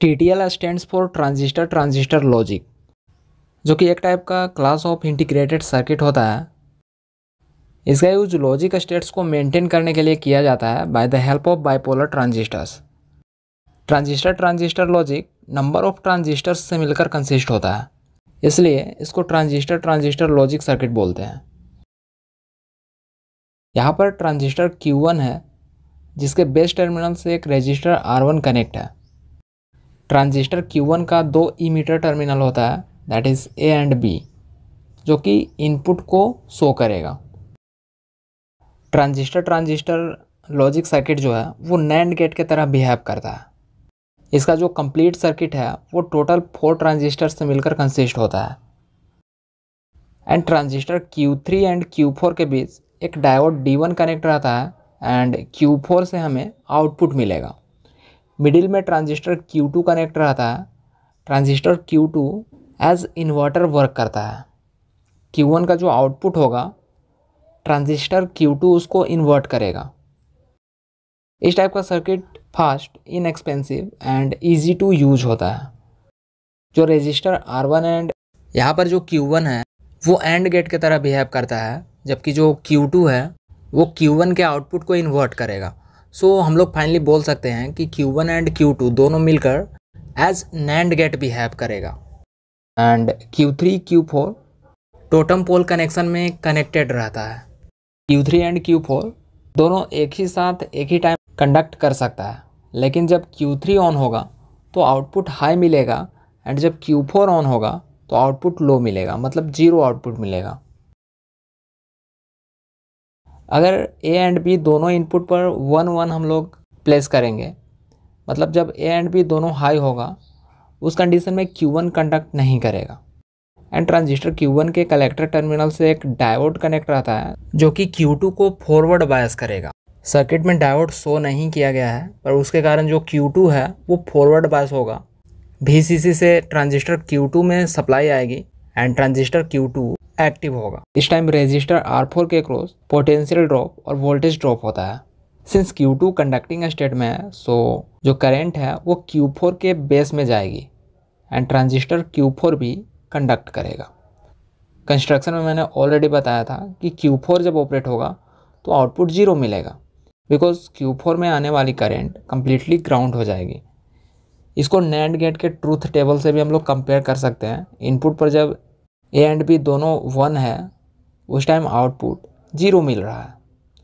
T T L stands for transistor transistor logic जो कि एक टाइप का क्लास ऑफ इंटीग्रेटेड सर्किट होता है इसका यूज लॉजिक स्टेट्स को मेंटेन करने के लिए किया जाता है by the help of bipolar transistors transistor transistor logic number of transistors से मिलकर कंसिस्ट होता है इसलिए इसको ट्रांजिस्टर ट्रांजिस्टर लॉजिक सर्किट बोलते हैं यहाँ पर ट्रांजिस्टर Q1 है जिसके बेस टर्मिनल से एक रजिस्टर R1 कनेक्ट है ट्रांजिस्टर Q1 का दो इमीटर टर्मिनल होता है that is A and B जो कि इनपुट को शो करेगा ट्रांजिस्टर ट्रांजिस्टर लॉजिक सर्किट जो है वो नैंड गेट के तरह बिहेव करता है इसका जो कंप्लीट सर्किट है वो टोटल फोर ट्रांजिस्टर से मिलकर कंसिस्ट होता है and transistor Q3 and Q4 के बीच एक डायोड D1 कनेक्ट रहता है एंड Q4 से हमें आउटपुट मिलेगा मिडिल में ट्रांजिस्टर Q2 कनेक्ट रहता है transistor Q2 as inverter work करता है Q1 का जो आउटपुट होगा ट्रांजिस्टर Q2 उसको इन्वर्ट करेगा इस टाइप का circuit fast inexpensive and easy to use होता है जो रजिस्टर आर वन एंड यहाँ पर जो Q1 है वो एंड गेट की तरह बिहेव करता है जबकि जो Q2 है वो Q1 के आउटपुट को इन्वर्ट करेगा सो so, हम लोग फाइनली बोल सकते हैं कि Q1 एंड Q2 दोनों मिलकर एज नैंड गेट बिहेव करेगा and Q3, Q4 totem pole connection में कनेक्टेड रहता है Q3 एंड Q4 दोनों एक ही साथ एक ही टाइम कंडक्ट कर सकता है लेकिन जब Q3 ऑन होगा तो आउटपुट हाई मिलेगा एंड जब Q4 ऑन होगा तो आउटपुट लो मिलेगा मतलब ज़ीरो आउटपुट मिलेगा अगर ए एंड बी दोनों इनपुट पर वन वन हम लोग प्लेस करेंगे मतलब जब ए एंड बी दोनों हाई होगा उस कंडीशन में क्यू वन कंडक्ट नहीं करेगा एंड ट्रांजिस्टर क्यू वन के कलेक्टर टर्मिनल से एक डायोड कनेक्ट रहता है जो कि क्यू टू को फॉरवर्ड बायस करेगा सर्किट में डायोड शो नहीं किया गया है पर उसके कारण जो क्यू टू है वो फॉरवर्ड बायस होगा सी से ट्रांजिस्टर क्यू टू में सप्लाई आएगी and transistor Q two active होगा इस टाइम रेजिस्टर आर फोर के क्रॉस पोटेंशियल ड्रॉप और वोल्टेज ड्रॉप होता है since Q2 to conducting state में है सो so जो करेंट है वो Q4 के बेस में जाएगी एंड ट्रांजिस्टर Q4 भी कंडक्ट करेगा कंस्ट्रक्शन में मैंने ऑलरेडी बताया था कि Q4 जब ऑपरेट होगा तो आउटपुट ज़ीरो मिलेगा बिकॉज Q4 में आने वाली करेंट कम्प्लीटली ग्राउंड हो जाएगी इसको नैंड गेट के ट्रूथ टेबल से भी हम लोग कंपेयर कर सकते हैं इनपुट पर जब ए एंड बी दोनों वन है उस टाइम आउटपुट जीरो मिल रहा है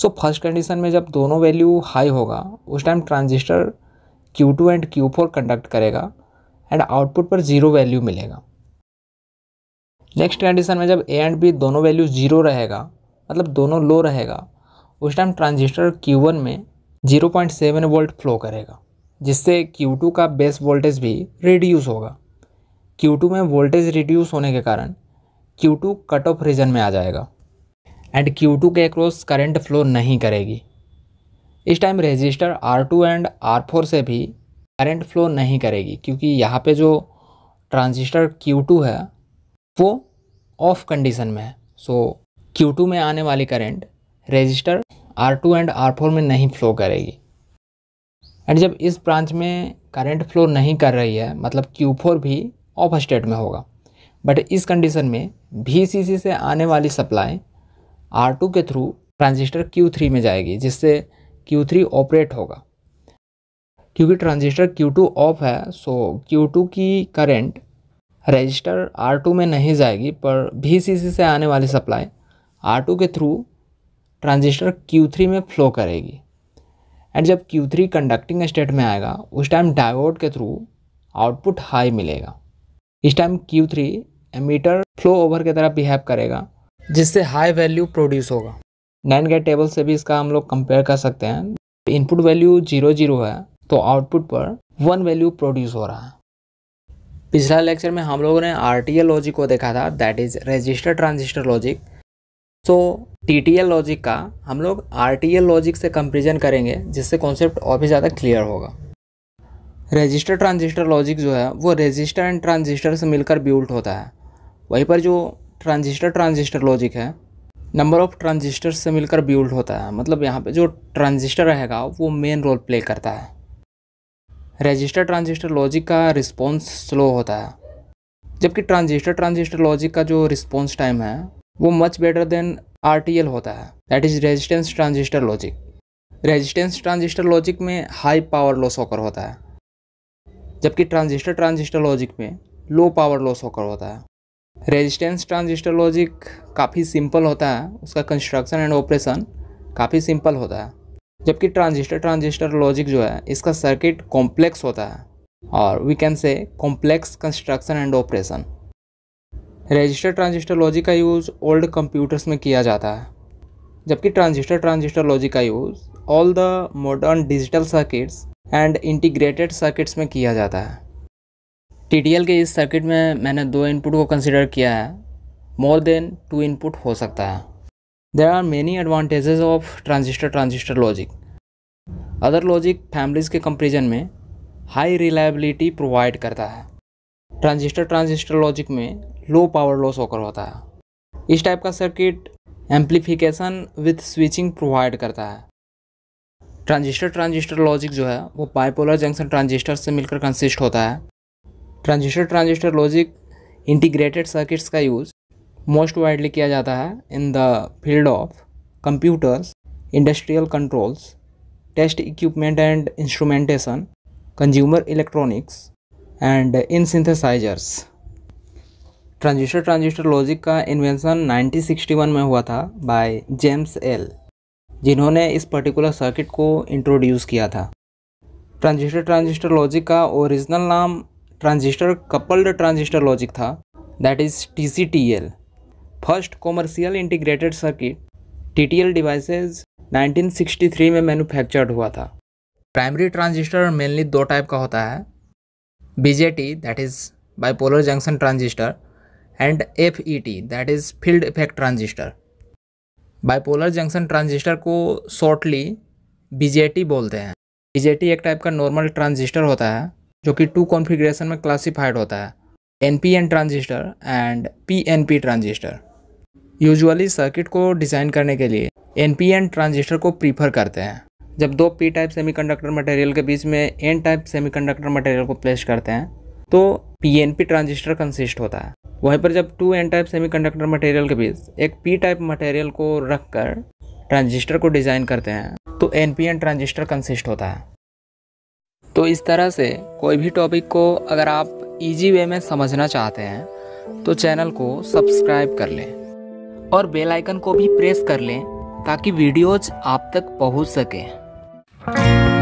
सो फर्स्ट कंडीशन में जब दोनों वैल्यू हाई होगा उस time transistor Q two and Q four conduct करेगा एंड आउटपुट पर जीरो वैल्यू मिलेगा नेक्स्ट कंडीशन में जब ए एंड बी दोनों वैल्यू जीरो रहेगा मतलब दोनों लो रहेगा उस टाइम ट्रांजिस्टर क्यू वन में zero point seven volt flow करेगा जिससे क्यू टू का बेस वोल्टेज भी रिड्यूस होगा Q2 में वोल्टेज रिड्यूस होने के कारण Q2 कट ऑफ रीजन में आ जाएगा एंड Q2 के अक्रॉस करंट फ्लो नहीं करेगी इस time register R2 and R4 से भी करंट फ्लो नहीं करेगी क्योंकि यहाँ पे जो ट्रांजिस्टर Q2 है वो ऑफ कंडीशन में है सो so, Q2 में आने वाली current register R2 and R4 में नहीं फ्लो करेगी एंड जब इस ब्रांच में करंट फ्लो नहीं कर रही है मतलब Q4 भी ऑफ स्टेट में होगा बट इस कंडीशन में भी से आने वाली सप्लाई आर के थ्रू ट्रांजिस्टर क्यू थ्री में जाएगी जिससे क्यू थ्री ऑपरेट होगा क्योंकि ट्रांजिस्टर क्यू टू ऑफ है सो क्यू टू की करेंट रजिस्टर आर टू में नहीं जाएगी पर भी से आने वाली सप्लाई आर टू के थ्रू ट्रांजिस्टर क्यू थ्री में फ्लो करेगी एंड जब क्यू थ्री कंडक्टिंग स्टेट में आएगा उस टाइम डायोड के थ्रू आउटपुट हाई मिलेगा इस time Q3 three emitter flow over की तरह बिहेव करेगा जिससे हाई वैल्यू प्रोड्यूस होगा नाइन गेट टेबल से भी इसका हम लोग कंपेयर कर सकते हैं इनपुट वैल्यू जीरो जीरो है तो आउटपुट पर वन वैल्यू प्रोड्यूस हो रहा है पिछला लेक्चर में हम लोगों ने आर टी एल लॉजिक को देखा था that is register transistor logic so T T L logic का हम लोग आर टी एल लॉजिक से कंपेरिजन करेंगे जिससे कॉन्सेप्ट और भी ज़्यादा क्लियर होगा रजिस्टर ट्रांजिस्टर लॉजिक जो है वो रजिस्टर एंड ट्रांजिस्टर से मिलकर बिल्ट होता है वहीं पर जो ट्रांजिस्टर ट्रांजिस्टर लॉजिक है नंबर ऑफ ट्रांजिस्टर से मिलकर बिल्ट होता है मतलब यहाँ पे जो ट्रांजिस्टर रहेगा वो मेन रोल प्ले करता है रजिस्टर ट्रांजिस्टर लॉजिक का रिस्पॉन्स स्लो होता है जबकि ट्रांजिस्टर ट्रांजिस्टर लॉजिक का जो रिस्पॉन्स टाइम है वो मच बेटर देन आर होता है that is resistance transistor logic resistance transistor logic में हाई पावर लॉस होकर होता है जबकि ट्रांजिस्टर ट्रांजिस्टर लॉजिक में लो पावर लॉस होकर होता है रेजिस्टेंस ट्रांजिस्टर लॉजिक काफ़ी सिंपल होता है उसका कंस्ट्रक्शन एंड ऑपरेशन काफ़ी सिंपल होता है जबकि ट्रांजिस्टर ट्रांजिस्टर लॉजिक जो है इसका सर्किट कॉम्प्लेक्स होता है और वी कैन से complex construction and operation register transistor logic का यूज़ ओल्ड कंप्यूटर्स में किया जाता है जबकि ट्रांजिस्टर ट्रांजिस्टर लॉजिक का use all the modern digital circuits and integrated circuits में किया जाता है टी के इस सर्किट में मैंने दो इनपुट को कंसिडर किया है मोर देन टू इनपुट हो सकता है there are many advantages of transistor transistor logic other logic families के कंपेरिजन में हाई रिलायबिलिटी प्रोवाइड करता है ट्रांजिस्टर ट्रांजिस्टर लॉजिक में लो पावर लॉस होकर होता है इस टाइप का circuit amplification with switching provide करता है ट्रांजिस्टर ट्रांजिस्टर लॉजिक जो है वो बाइपोलर जंक्शन ट्रांजिस्टर से मिलकर कंसिस्ट होता है transistor transistor logic integrated circuits का यूज़ मोस्ट वाइडली किया जाता है in the field of computers industrial controls test equipment and instrumentation consumer electronics and in synthesizers transistor transistor logic का invention 1961 में हुआ था बाय जेम्स एल जिन्होंने इस पर्टिकुलर सर्किट को इंट्रोड्यूस किया था ट्रांजिस्टर ट्रांजिस्टर लॉजिक का ओरिजिनल नाम ट्रांजिस्टर कपल्ड ट्रांजिस्टर लॉजिक था that is T C T L first commercial integrated circuit T T L devices 1963 में मैन्युफैक्चर्ड हुआ था प्राइमरी ट्रांजिस्टर मेनली दो टाइप का होता है B J T that is bipolar junction transistor and F E T that is field effect transistor bipolar junction transistor को shortly BJT बोलते हैं बीजेटी एक टाइप का नॉर्मल ट्रांजिस्टर होता है जो कि टू कॉन्फ़िगरेशन में क्लासिफाइड होता है N P N transistor and P N P transistor usually circuit को डिज़ाइन करने के लिए एन पी एन ट्रांजिस्टर को प्रीफर करते हैं जब दो पी टाइप सेमीकंडक्टर मटेरियल के बीच में एन टाइप सेमीकंडक्टर मटेरियल को प्लेस करते हैं तो P N P transistor consist होता है वहीं पर जब two N type semiconductor material के बीच एक पी टाइप मटेरियल को रखकर ट्रांजिस्टर को डिज़ाइन करते हैं तो N P N transistor consist होता है तो इस तरह से कोई भी टॉपिक को अगर आप इजी वे में समझना चाहते हैं तो चैनल को सब्सक्राइब कर लें और बेल आइकन को भी प्रेस कर लें ताकि वीडियोज आप तक पहुंच सकें